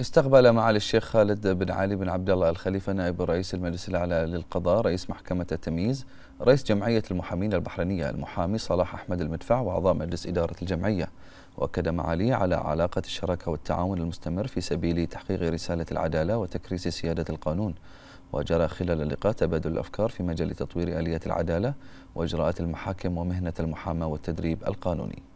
استقبل معالي الشيخ خالد بن علي بن عبد الله الخليفه نائب رئيس المجلس الاعلى للقضاء رئيس محكمه التمييز رئيس جمعيه المحامين البحرينيه المحامي صلاح احمد المدفع واعضاء مجلس اداره الجمعيه واكد معاليه على علاقه الشراكه والتعاون المستمر في سبيل تحقيق رساله العداله وتكريس سياده القانون وجرى خلال اللقاء تبادل الافكار في مجال تطوير اليات العداله واجراءات المحاكم ومهنه المحاماه والتدريب القانوني